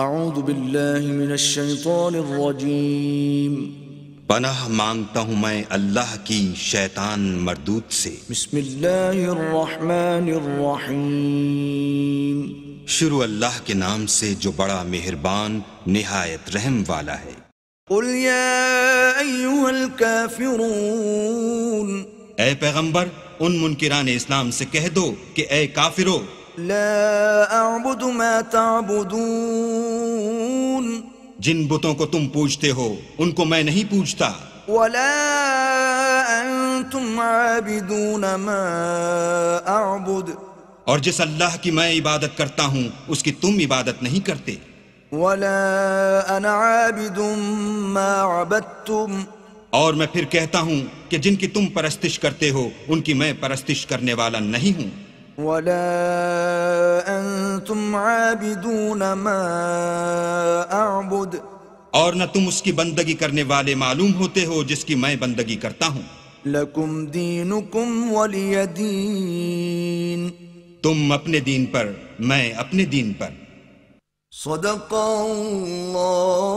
اعوذ باللہ من الشیطان الرجیم پناہ مانگتا ہوں میں اللہ کی شیطان مردود سے بسم اللہ الرحمن الرحیم شروع اللہ کے نام سے جو بڑا مہربان نہایت رحم والا ہے قل یا ایوہ الکافرون اے پیغمبر ان منکران اسلام سے کہہ دو کہ اے کافروں لا اعبد ما تعبدون جن بتوں کو تم پوجتے ہو ان کو میں نہیں پوچھتا اور جس اللہ کی میں عبادت کرتا ہوں اس کی تم عبادت نہیں کرتے ولا انا عابد ما عبدتم اور میں پھر کہتا ہوں کہ جن کی تم پرستش کرتے ہو ان کی میں پرستش کرنے والا نہیں ہوں ولا انتم عابدون ما اعبد اور نہ تم اس کی بندگی کرنے والے معلوم ہوتے ہو جس کی میں بندگی کرتا ہوں لکم دینکم ولی دین تم اپنے دین پر میں اپنے دین پر صدق اللہ